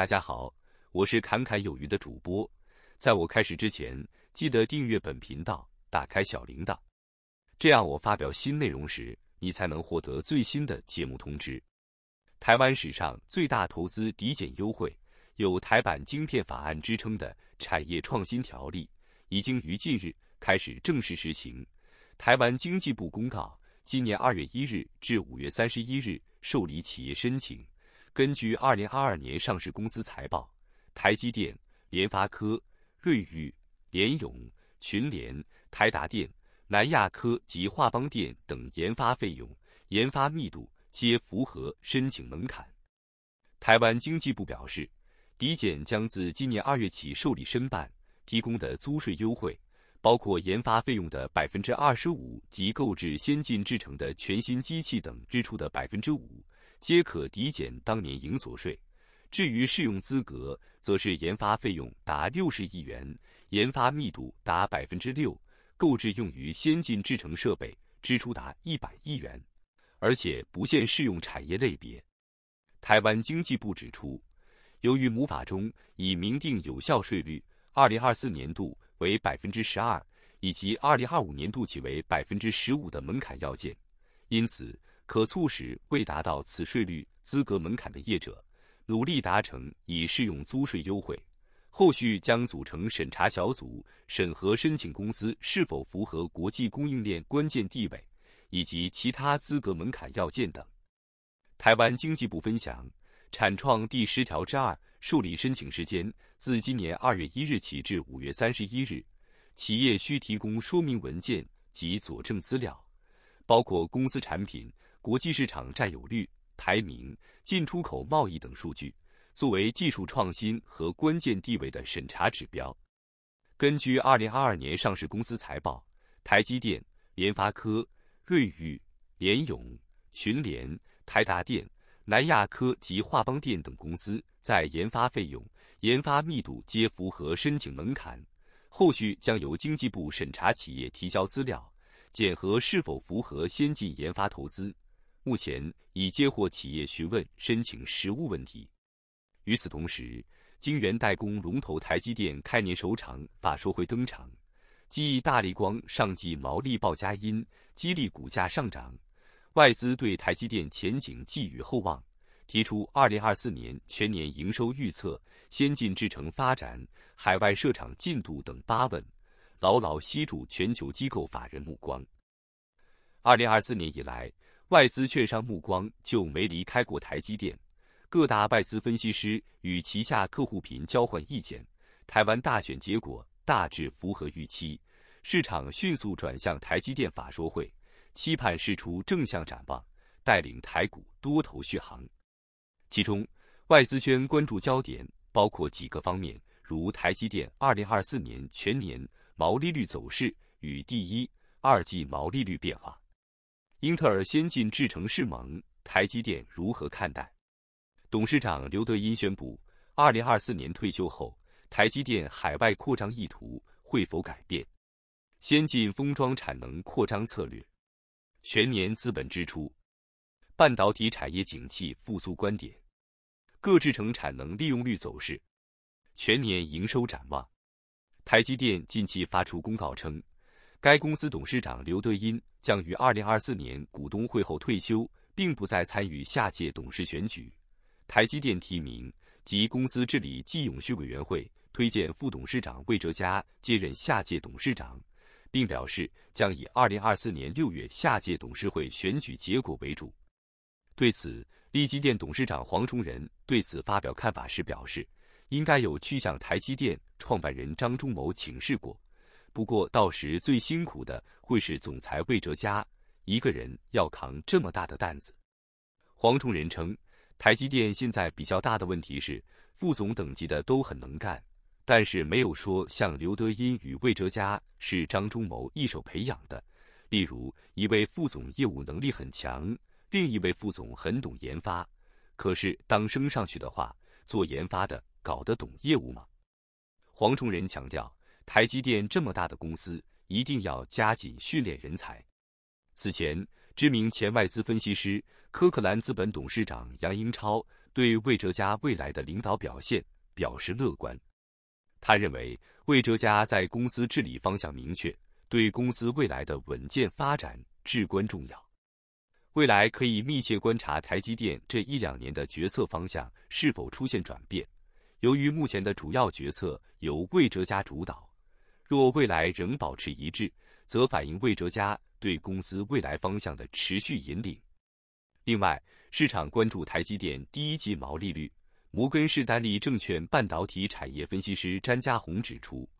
大家好，我是侃侃有余的主播。在我开始之前，记得订阅本频道，打开小铃铛，这样我发表新内容时，你才能获得最新的节目通知。台湾史上最大投资抵减优惠，有台版晶片法案支撑的产业创新条例，已经于近日开始正式实行。台湾经济部公告，今年二月一日至五月三十一日受理企业申请。根据2022年上市公司财报，台积电、联发科、瑞昱、联咏、群联、台达电、南亚科及华邦电等研发费用、研发密度皆符合申请门槛。台湾经济部表示，抵减将自今年二月起受理申办。提供的租税优惠包括研发费用的百分之二十五及购置先进制成的全新机器等支出的百分之五。皆可抵减当年营所税。至于适用资格，则是研发费用达六十亿元，研发密度达百分之六，购置用于先进制成设备支出达一百亿元，而且不限适用产业类别。台湾经济部指出，由于母法中已明定有效税率二零二四年度为百分之十二，以及二零二五年度起为百分之十五的门槛要件，因此。可促使未达到此税率资格门槛的业者努力达成以适用租税优惠。后续将组成审查小组，审核申请公司是否符合国际供应链关键地位以及其他资格门槛要件等。台湾经济部分享，产创第十条之二受理申请时间自今年二月一日起至五月三十一日，企业需提供说明文件及佐证资料，包括公司产品。国际市场占有率、排名、进出口贸易等数据作为技术创新和关键地位的审查指标。根据二零二二年上市公司财报，台积电、联发科、瑞昱、联咏、群联、台达电、南亚科及华邦电等公司在研发费用、研发密度皆符合申请门槛。后续将由经济部审查企业提交资料，检核是否符合先进研发投资。目前已接获企业询问申请实物问题。与此同时，晶圆代工龙头台积电开年首场法说会登场，记忆大力光上季毛利报佳音，激励股价上涨。外资对台积电前景寄予厚望，提出2024年全年营收预测、先进制程发展、海外设厂进度等八问，牢牢吸住全球机构法人目光。2024年以来。外资券商目光就没离开过台积电，各大外资分析师与旗下客户频交换意见。台湾大选结果大致符合预期，市场迅速转向台积电法说会，期盼释出正向展望，带领台股多头续航。其中，外资圈关注焦点包括几个方面，如台积电2024年全年毛利率走势与第一、二季毛利率变化。英特尔先进制程势猛，台积电如何看待？董事长刘德音宣布，二零二四年退休后，台积电海外扩张意图会否改变？先进封装产能扩张策略，全年资本支出，半导体产业景气复苏观点，各制程产能利用率走势，全年营收展望。台积电近期发出公告称。该公司董事长刘德音将于二零二四年股东会后退休，并不再参与下届董事选举。台积电提名及公司治理暨永续委员会推荐副董事长魏哲嘉接任下届董事长，并表示将以二零二四年六月下届董事会选举结果为主。对此，利基电董事长黄崇仁对此发表看法时表示，应该有去向台积电创办人张忠谋请示过。不过，到时最辛苦的会是总裁魏哲嘉，一个人要扛这么大的担子。黄崇仁称，台积电现在比较大的问题是，副总等级的都很能干，但是没有说像刘德音与魏哲嘉是张忠谋一手培养的。例如，一位副总业务能力很强，另一位副总很懂研发，可是当升上去的话，做研发的搞得懂业务吗？黄崇仁强调。台积电这么大的公司，一定要加紧训练人才。此前，知名前外资分析师科克兰资本董事长杨英超对魏哲家未来的领导表现表示乐观。他认为，魏哲家在公司治理方向明确，对公司未来的稳健发展至关重要。未来可以密切观察台积电这一两年的决策方向是否出现转变。由于目前的主要决策由魏哲家主导。若未来仍保持一致，则反映魏哲家对公司未来方向的持续引领。另外，市场关注台积电第一季毛利率。摩根士丹利证券半导体产业分析师詹家宏指出，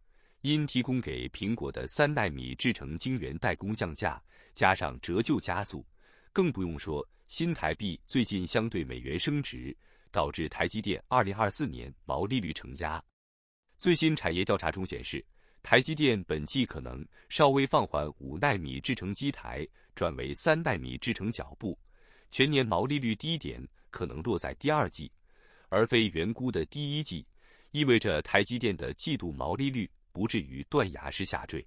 因提供给苹果的三纳米制成晶圆代工降价，加上折旧加速，更不用说新台币最近相对美元升值，导致台积电二零二四年毛利率承压。最新产业调查中显示。台积电本季可能稍微放缓五纳米制程机台转为三纳米制程脚步，全年毛利率低点可能落在第二季，而非原估的第一季，意味着台积电的季度毛利率不至于断崖式下坠。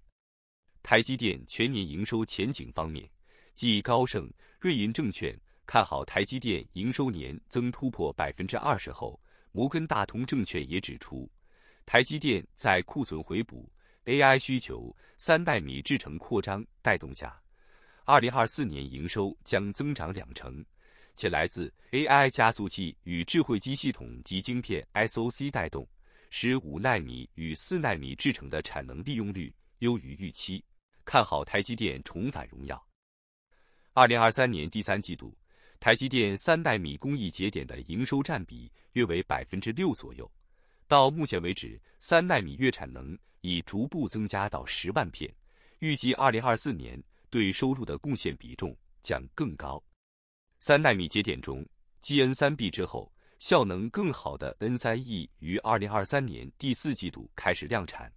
台积电全年营收前景方面，继高盛、瑞银证券看好台积电营收年增突破百分之二十后，摩根大通证券也指出，台积电在库存回补。AI 需求，三纳米制程扩张带动下，二零二四年营收将增长两成，且来自 AI 加速器与智慧机系统及晶片 SOC 带动，使五纳米与四纳米制程的产能利用率优于预期。看好台积电重返荣耀。二零二三年第三季度，台积电三纳米工艺节点的营收占比约为百分之六左右。到目前为止，三纳米月产能。已逐步增加到十万片，预计二零二四年对收入的贡献比重将更高。三纳米节点中，G N 三 B 之后，效能更好的 N 三 E 于二零二三年第四季度开始量产。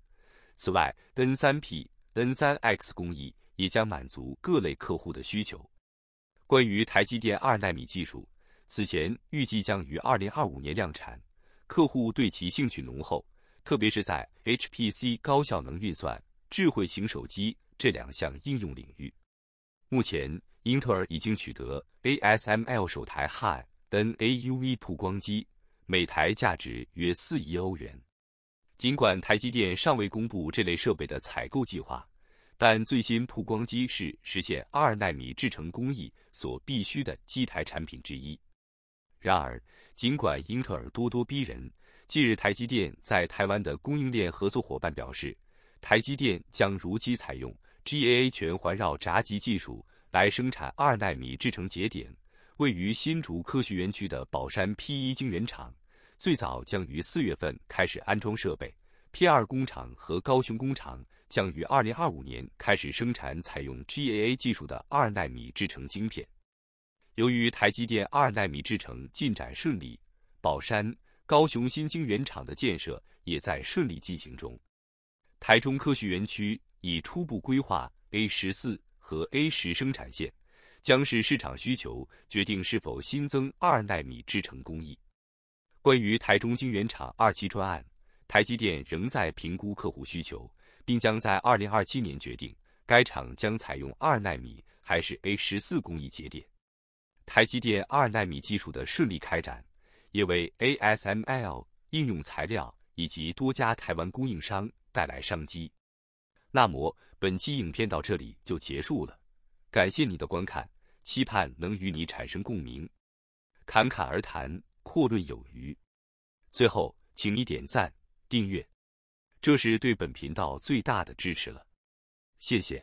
此外，N 三 P、N 三 X 工艺也将满足各类客户的需求。关于台积电二纳米技术，此前预计将于二零二五年量产，客户对其兴趣浓厚。特别是在 HPC 高效能运算、智慧型手机这两项应用领域，目前英特尔已经取得 ASML 首台 HNAUV 曝光机，每台价值约四亿欧元。尽管台积电尚未公布这类设备的采购计划，但最新曝光机是实现二纳米制程工艺所必需的基台产品之一。然而，尽管英特尔咄咄逼人。近日，台积电在台湾的供应链合作伙伴表示，台积电将如期采用 GAA 全环绕闸极技术来生产二纳米制程节点。位于新竹科学园区的宝山 P1 晶圆厂最早将于四月份开始安装设备，P2 工厂和高雄工厂将于二零二五年开始生产采用 GAA 技术的二纳米制程晶片。由于台积电二纳米制程进展顺利，宝山。高雄新晶圆厂的建设也在顺利进行中，台中科学园区已初步规划 A 十四和 A 十生产线，将是市场需求决定是否新增二纳米制程工艺。关于台中晶圆厂二期专案，台积电仍在评估客户需求，并将在二零二七年决定该厂将采用二纳米还是 A 十四工艺节点。台积电二纳米技术的顺利开展。也为 ASML 应用材料以及多家台湾供应商带来商机。那么本期影片到这里就结束了，感谢你的观看，期盼能与你产生共鸣。侃侃而谈，阔论有余。最后，请你点赞、订阅，这是对本频道最大的支持了。谢谢。